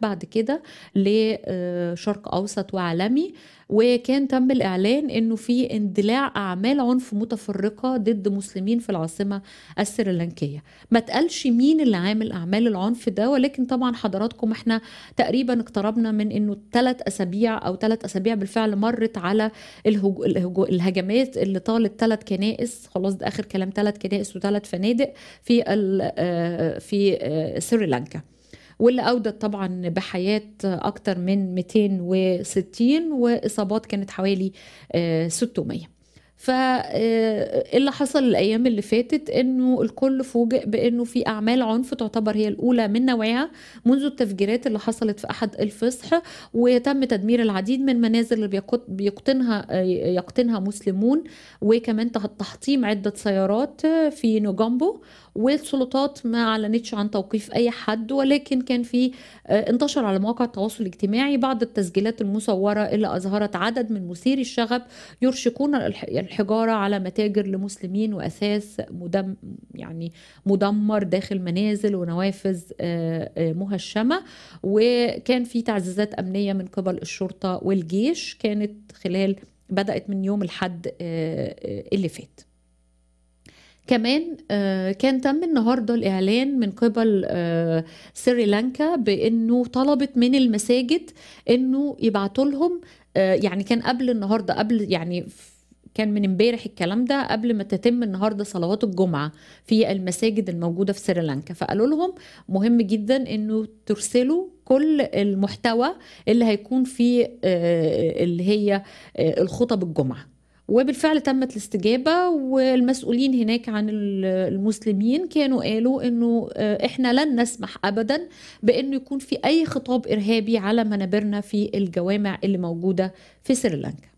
بعد كده لشرق آه، اوسط وعالمي وكان تم الاعلان انه في اندلاع اعمال عنف متفرقه ضد مسلمين في العاصمه السريلانكيه ما اتقالش مين اللي عامل اعمال العنف ده ولكن طبعا حضراتكم احنا تقريبا اقتربنا من انه ثلاث اسابيع او ثلاث اسابيع بالفعل مرت على الهجو... الهجو... الهجمات اللي طالت ثلاث كنائس خلاص ده اخر كلام ثلاث كنائس وثلاث فنادق في ال... آه، في آه، سريلانكا واللي أودت طبعا بحياة أكثر من 260 وإصابات كانت حوالي 600 آه، فاللي آه، إيه حصل الايام اللي فاتت انه الكل فوجئ بانه في اعمال عنف تعتبر هي الاولى من نوعها منذ التفجيرات اللي حصلت في احد الفصح وتم تدمير العديد من المنازل اللي بيقطنها آه، يقتنها مسلمون وكمان تحطيم عده سيارات آه، في نوجامبو والسلطات ما اعلنتش عن توقيف اي حد ولكن كان في انتشر على مواقع التواصل الاجتماعي بعض التسجيلات المصوره اللي اظهرت عدد من مثيري الشغب يرشقون الحجاره على متاجر لمسلمين واثاث مدم يعني مدمر داخل منازل ونوافذ آه، آه، مهشمه وكان في تعزيزات امنيه من قبل الشرطه والجيش كانت خلال بدات من يوم الحد آه، اللي فات كمان كان تم النهارده الاعلان من قبل سريلانكا بانه طلبت من المساجد انه يبعتوا لهم يعني كان قبل النهارده قبل يعني كان من امبارح الكلام ده قبل ما تتم النهارده صلوات الجمعه في المساجد الموجوده في سريلانكا فقالوا لهم مهم جدا انه ترسلوا كل المحتوى اللي هيكون في آه، اللي هي آه، الخطب الجمعه وبالفعل تمت الاستجابة والمسؤولين هناك عن المسلمين كانوا قالوا انه آه، احنا لن نسمح ابدا بانه يكون في اي خطاب ارهابي على منابرنا في الجوامع اللي موجودة في سريلانكا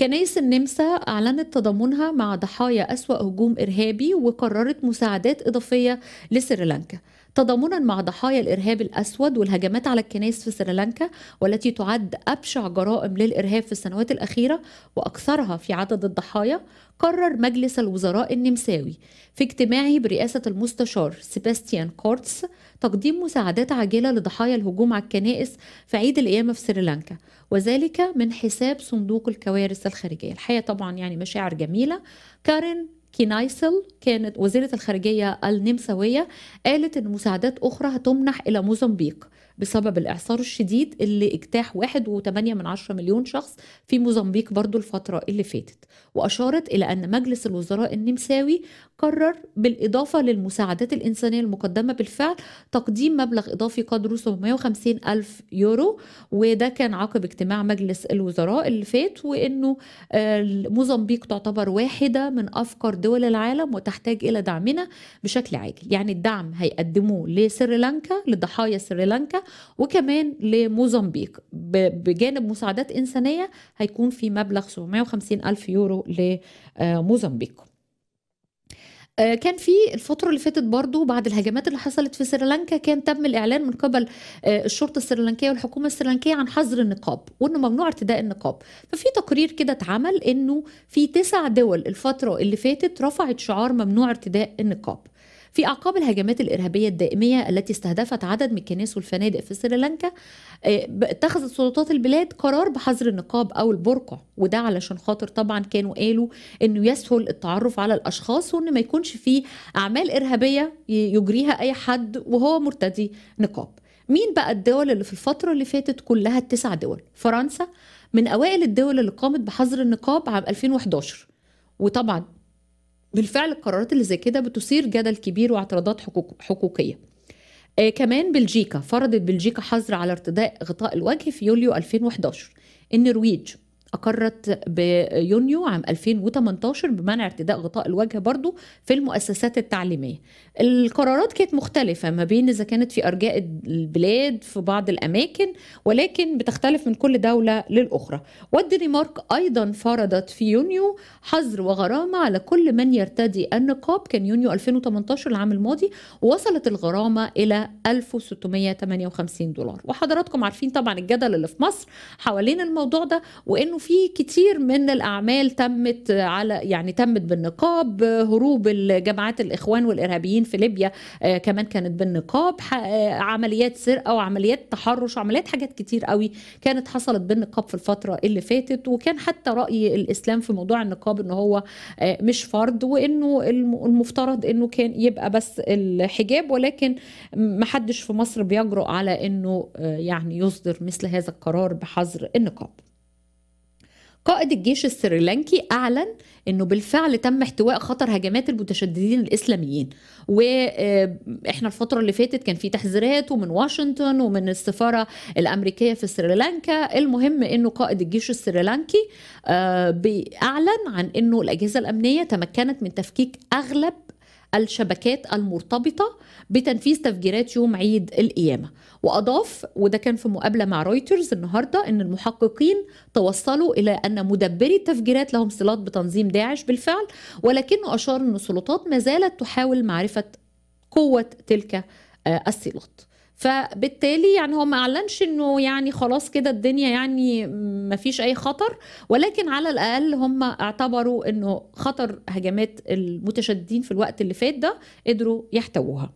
كنايس النمسا أعلنت تضامنها مع ضحايا أسوأ هجوم إرهابي وقررت مساعدات إضافية لسريلانكا تضامنا مع ضحايا الإرهاب الأسود والهجمات على الكنائس في سريلانكا والتي تعد أبشع جرائم للإرهاب في السنوات الأخيرة وأكثرها في عدد الضحايا قرر مجلس الوزراء النمساوي في اجتماعه برئاسة المستشار سيباستيان كورتس تقديم مساعدات عاجلة لضحايا الهجوم على الكنائس في عيد القيامة في سريلانكا وذلك من حساب صندوق الكوارث الخارجية الحقيقة طبعا يعني مشاعر جميلة كارين كينايسل كانت وزيرة الخارجية النمساوية قالت أن مساعدات أخرى هتمنح إلى موزمبيق بسبب الإعصار الشديد اللي اجتاح 1.8 من عشرة مليون شخص في موزمبيق برضو الفترة اللي فاتت وأشارت إلى أن مجلس الوزراء النمساوي قرر بالإضافة للمساعدات الإنسانية المقدمة بالفعل تقديم مبلغ إضافي قدره 750 ألف يورو وده كان عقب اجتماع مجلس الوزراء اللي فات وإنه آه، موزمبيق تعتبر واحدة من أفقر دول العالم وتحتاج إلى دعمنا بشكل عاجل يعني الدعم هيقدموه لسريلانكا لضحايا سريلانكا وكمان لموزمبيق بجانب مساعدات إنسانية هيكون في مبلغ 750 ألف يورو لموزمبيق آه، كان في الفترة اللي فاتت برضو بعد الهجمات اللي حصلت في سريلانكا كان تم الإعلان من قبل آه، الشرطة السريلانكية والحكومة السريلانكية عن حظر النقاب وإنه ممنوع ارتداء النقاب ففي تقرير كده اتعمل إنه في تسع دول الفترة اللي فاتت رفعت شعار ممنوع ارتداء النقاب في أعقاب الهجمات الإرهابية الدائمية التي استهدفت عدد من الكنائس والفنادق في سريلانكا آه، اتخذت سلطات البلاد قرار بحظر النقاب أو البرقع وده علشان خاطر طبعا كانوا قالوا إنه يسهل التعرف على الأشخاص وإن ما يكونش في أعمال إرهابية يجريها أي حد وهو مرتدي نقاب مين بقى الدول اللي في الفترة اللي فاتت كلها التسع دول فرنسا من أوائل الدول اللي قامت بحظر النقاب عام 2011 وطبعا بالفعل القرارات اللي زي كده بتثير جدل كبير واعتراضات حقوق حقوقيه آه كمان بلجيكا فرضت بلجيكا حظر على ارتداء غطاء الوجه في يوليو 2011 النرويج أقرت بيونيو عام 2018 بمنع ارتداء غطاء الوجه برضو في المؤسسات التعليمية القرارات كانت مختلفة ما بين إذا كانت في أرجاء البلاد في بعض الأماكن ولكن بتختلف من كل دولة للأخرى والدنمارك أيضا فرضت في يونيو حظر وغرامة على كل من يرتدي النقاب كان يونيو 2018 العام الماضي وصلت الغرامة إلى 1658 دولار وحضراتكم عارفين طبعا الجدل اللي في مصر حوالين الموضوع ده وإنه في كتير من الأعمال تمت على يعني تمت بالنقاب هروب جماعات الإخوان والإرهابيين في ليبيا آه، كمان كانت بالنقاب آه، عمليات سرقة وعمليات تحرش وعمليات حاجات كتير قوي كانت حصلت بالنقاب في الفترة اللي فاتت وكان حتى رأي الإسلام في موضوع النقاب إن هو آه، مش فرض وإنه المفترض إنه كان يبقى بس الحجاب ولكن محدش في مصر بيجرؤ على إنه يعني يصدر مثل هذا القرار بحظر النقاب قائد الجيش السريلانكي أعلن انه بالفعل تم احتواء خطر هجمات المتشددين الاسلاميين واحنا آه، الفتره اللي فاتت كان في تحذيرات ومن واشنطن ومن السفاره الامريكيه في سريلانكا المهم انه قائد الجيش السريلانكي اعلن آه، عن انه الاجهزه الامنيه تمكنت من تفكيك اغلب الشبكات المرتبطة بتنفيذ تفجيرات يوم عيد القيامة وأضاف وده كان في مقابلة مع رويترز النهاردة أن المحققين توصلوا إلى أن مدبري التفجيرات لهم صلات بتنظيم داعش بالفعل ولكنه أشار أن السلطات ما زالت تحاول معرفة قوة تلك آه، الصلات فبالتالي يعني هو ما اعلنش انه يعني خلاص كده الدنيا يعني ما فيش اي خطر ولكن على الاقل هم اعتبروا انه خطر هجمات المتشددين في الوقت اللي فات ده قدروا يحتووها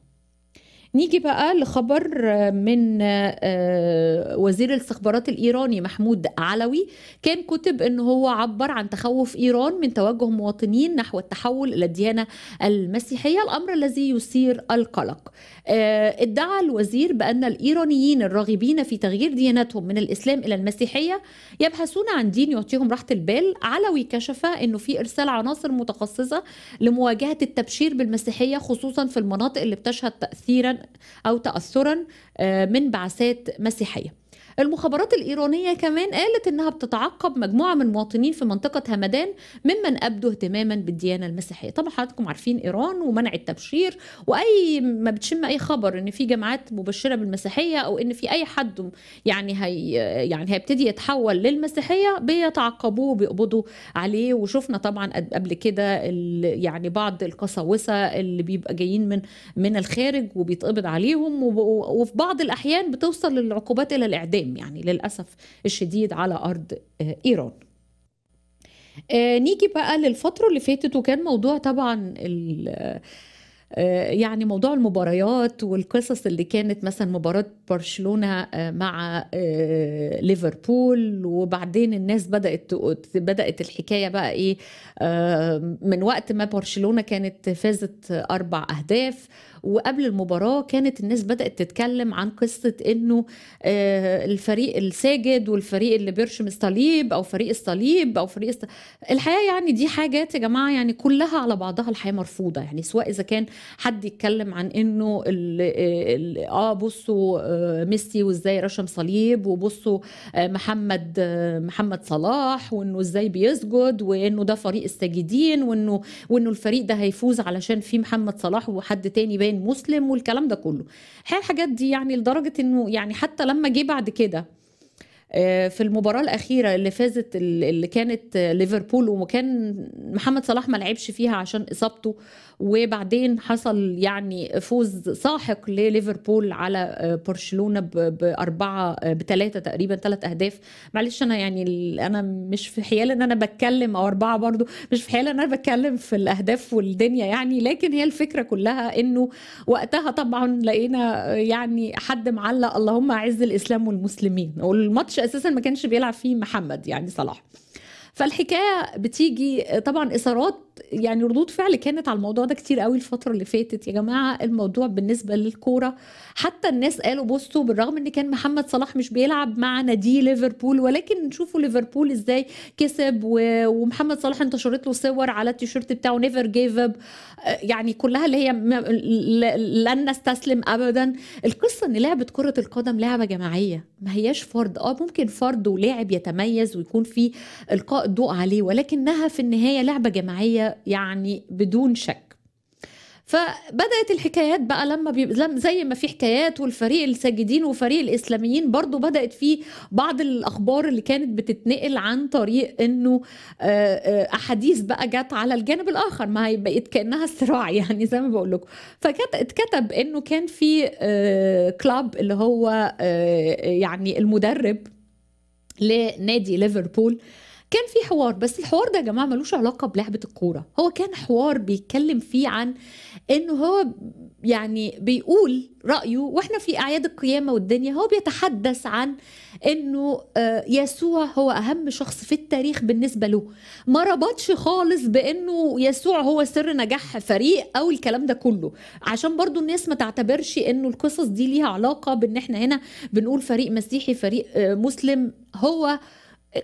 نيجي بقى لخبر من آه، وزير الاستخبارات الايراني محمود علوي كان كتب ان هو عبر عن تخوف ايران من توجه مواطنين نحو التحول الى الديانه المسيحيه الامر الذي يثير القلق آه، ادعى الوزير بان الايرانيين الراغبين في تغيير ديانتهم من الاسلام الى المسيحيه يبحثون عن دين يعطيهم راحه البال علوي كشف انه في ارسال عناصر متخصصه لمواجهه التبشير بالمسيحيه خصوصا في المناطق اللي بتشهد تاثيرا او تاثرا آه، من بعثات مسيحيه المخابرات الإيرانية كمان قالت إنها بتتعقب مجموعة من مواطنين في منطقة همدان ممن أبدوا اهتماما بالديانة المسيحية طبعا حضراتكم عارفين إيران ومنع التبشير وأي ما بتشم أي خبر إن في جماعات مبشرة بالمسيحية أو إن في أي حد يعني هي يعني هيبتدي يتحول للمسيحية بيتعقبوه وبيقبضوا عليه وشفنا طبعا قبل كده يعني بعض القساوسة اللي بيبقى جايين من من الخارج وبيتقبض عليهم وفي بعض الأحيان بتوصل للعقوبات إلى الإعدام السلام يعني للأسف الشديد على أرض آه، إيران آه، نيجي بقى للفترة اللي فاتت وكان موضوع طبعا آه، يعني موضوع المباريات والقصص اللي كانت مثلا مباراة برشلونة مع ليفربول وبعدين الناس بدأت بدأت الحكاية بقى ايه من وقت ما برشلونة كانت فازت أربع أهداف وقبل المباراه كانت الناس بدات تتكلم عن قصه انه آه، الفريق الساجد والفريق اللي بيرشم الصليب او فريق الصليب او فريق الصليب. الحقيقه يعني دي حاجات يا جماعه يعني كلها على بعضها الحياه مرفوضه يعني سواء اذا كان حد يتكلم عن انه اه بصوا آه، ميسي وازاي رشم صليب وبصوا آه، محمد محمد صلاح وانه ازاي بيسجد وانه ده فريق الساجدين وانه وانه الفريق ده هيفوز علشان فيه محمد صلاح وحد تاني باين كان مسلم والكلام ده كله الحقيقه الحاجات دي يعني لدرجه انه يعني حتى لما جه بعد كده آه، في المباراه الاخيره اللي فازت اللي كانت ليفربول وكان محمد صلاح ما لعبش فيها عشان اصابته وبعدين حصل يعني فوز ساحق لليفربول على آه، برشلونه باربعه آه، بثلاثه تقريبا ثلاث اهداف معلش انا يعني انا مش في حيال ان انا بتكلم او اربعه برضو مش في حيال ان انا بتكلم في الاهداف والدنيا يعني لكن هي الفكره كلها انه وقتها طبعا لقينا آه، يعني حد معلق اللهم اعز الاسلام والمسلمين والماتش اساسا ما كانش بيلعب فيه محمد يعني صلاح فالحكايه بتيجي طبعا اثارات يعني ردود فعل كانت على الموضوع ده كتير قوي الفتره اللي فاتت يا جماعه الموضوع بالنسبه للكوره حتى الناس قالوا بصوا بالرغم ان كان محمد صلاح مش بيلعب مع نادي ليفربول ولكن شوفوا ليفربول ازاي كسب ومحمد صلاح انتشرت له صور على التيشيرت بتاعه نيفر جيف اب يعني كلها اللي هي لن نستسلم ابدا القصه ان لعبه كره القدم لعبه جماعيه ما هياش فرد اه ممكن فرد ولاعب يتميز ويكون في القاء الضوء عليه ولكنها في النهايه لعبه جماعيه يعني بدون شك فبدات الحكايات بقى لما بي... زي ما في حكايات والفريق الساجدين وفريق الاسلاميين برضو بدات في بعض الاخبار اللي كانت بتتنقل عن طريق انه احاديث بقى جت على الجانب الاخر ما هي بقت كانها صراع يعني زي ما بقول لكم فكانت اتكتب انه كان في كلاب اللي هو يعني المدرب لنادي ليفربول كان في حوار بس الحوار ده يا جماعه ملوش علاقه بلعبه الكوره هو كان حوار بيتكلم فيه عن انه هو يعني بيقول رايه واحنا في اعياد القيامه والدنيا هو بيتحدث عن انه آه، يسوع هو اهم شخص في التاريخ بالنسبه له ما ربطش خالص بانه يسوع هو سر نجاح فريق او الكلام ده كله عشان برضو الناس ما تعتبرش انه القصص دي ليها علاقه بان احنا هنا بنقول فريق مسيحي فريق آه، مسلم هو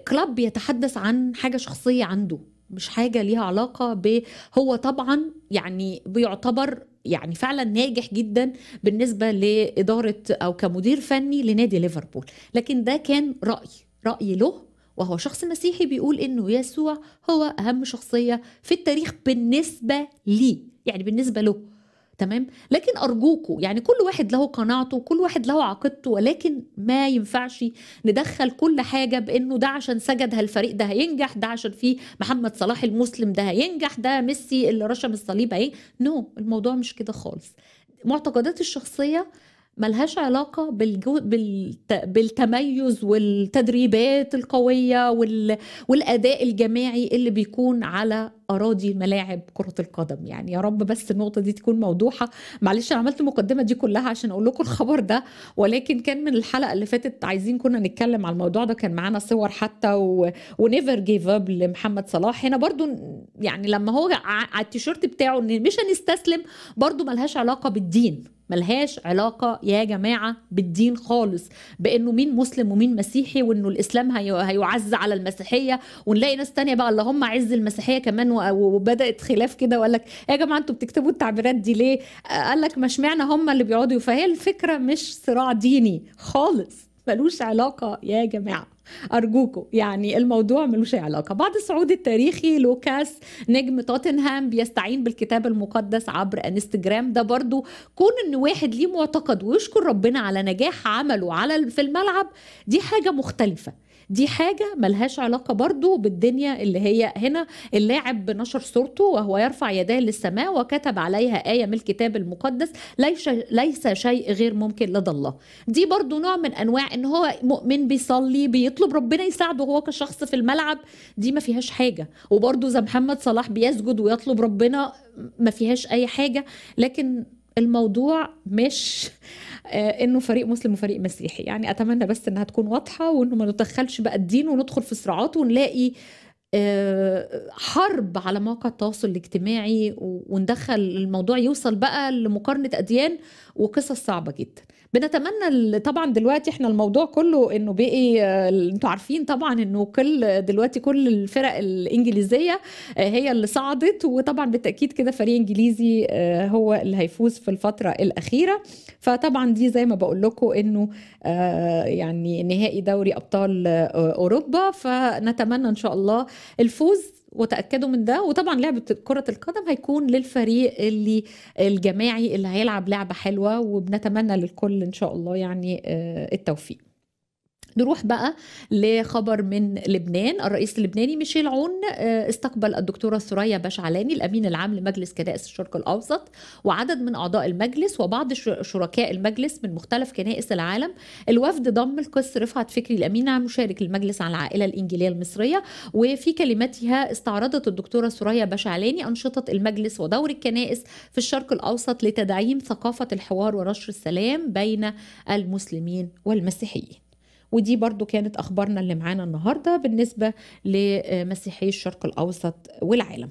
كلاب بيتحدث عن حاجه شخصيه عنده مش حاجه ليها علاقه ب هو طبعا يعني بيعتبر يعني فعلا ناجح جدا بالنسبه لاداره او كمدير فني لنادي ليفربول لكن ده كان راي راي له وهو شخص مسيحي بيقول انه يسوع هو اهم شخصيه في التاريخ بالنسبه لي يعني بالنسبه له تمام لكن ارجوكوا يعني كل واحد له قناعته كل واحد له عقيدته ولكن ما ينفعش ندخل كل حاجه بانه ده عشان سجد هالفريق ده هينجح ده عشان فيه محمد صلاح المسلم ده هينجح ده ميسي اللي رشم الصليب ايه نو no, الموضوع مش كده خالص معتقدات الشخصيه ملهاش علاقة بالجو... بالت... بالتميز والتدريبات القوية وال... والأداء الجماعي اللي بيكون على أراضي ملاعب كرة القدم يعني يا رب بس النقطة دي تكون موضوحة معلش أنا عملت المقدمة دي كلها عشان أقول لكم الخبر ده ولكن كان من الحلقة اللي فاتت عايزين كنا نتكلم على الموضوع ده كان معانا صور حتى و... ونيفر جيف أب لمحمد صلاح هنا برضو يعني لما هو على التيشيرت بتاعه إن مش هنستسلم برضو ملهاش علاقة بالدين ملهاش علاقه يا جماعه بالدين خالص بانه مين مسلم ومين مسيحي وانه الاسلام هيعز على المسيحيه ونلاقي ناس تانية بقى اللهم عز المسيحيه كمان وبدات خلاف كده وقال لك يا جماعه انتوا بتكتبوا التعبيرات دي ليه؟ قال لك ما اشمعنى هم اللي بيقعدوا فهي الفكره مش صراع ديني خالص ملوش علاقه يا جماعه أرجوكوا يعني الموضوع ملوش علاقة بعد الصعود التاريخي لوكاس نجم توتنهام بيستعين بالكتاب المقدس عبر انستجرام ده برضو كون ان واحد ليه معتقد ويشكر ربنا على نجاح عمله على في الملعب دي حاجة مختلفة دي حاجة ملهاش علاقة برضو بالدنيا اللي هي هنا اللاعب نشر صورته وهو يرفع يديه للسماء وكتب عليها آية من الكتاب المقدس ليس, ليس شيء غير ممكن لدى الله دي برضو نوع من أنواع إن هو مؤمن بيصلي بيطلب ربنا يساعده هو كشخص في الملعب دي ما فيهاش حاجة وبرضو زي محمد صلاح بيسجد ويطلب ربنا ما فيهاش أي حاجة لكن الموضوع مش آه، انه فريق مسلم وفريق مسيحي يعني اتمنى بس انها تكون واضحه وانه ما ندخلش بقى الدين وندخل في صراعات ونلاقي آه، حرب على مواقع التواصل الاجتماعي وندخل الموضوع يوصل بقى لمقارنه اديان وقصص صعبه جدا بنتمنى طبعا دلوقتي احنا الموضوع كله انه بقي آه، انتوا عارفين طبعا انه كل دلوقتي كل الفرق الانجليزيه آه، هي اللي صعدت وطبعا بالتاكيد كده فريق انجليزي آه، هو اللي هيفوز في الفتره الاخيره فطبعا دي زي ما بقول لكم انه يعني نهائي دوري ابطال اوروبا فنتمنى ان شاء الله الفوز وتاكدوا من ده وطبعا لعبه كره القدم هيكون للفريق اللي الجماعي اللي هيلعب لعبه حلوه وبنتمنى للكل ان شاء الله يعني آه، التوفيق نروح بقى لخبر من لبنان الرئيس اللبناني ميشيل عون آه، استقبل الدكتوره ثريا بشعلاني الامين العام لمجلس كنائس الشرق الاوسط وعدد من اعضاء المجلس وبعض شركاء المجلس من مختلف كنائس العالم الوفد ضم القس رفعت فكري الامين عام مشارك المجلس عن العائله الانجيليه المصريه وفي كلمتها استعرضت الدكتوره ثريا بشعلاني انشطه المجلس ودور الكنائس في الشرق الاوسط لتدعيم ثقافه الحوار ونشر السلام بين المسلمين والمسيحيين ودي برضو كانت أخبارنا اللي معانا النهاردة بالنسبة لمسيحي الشرق الأوسط والعالم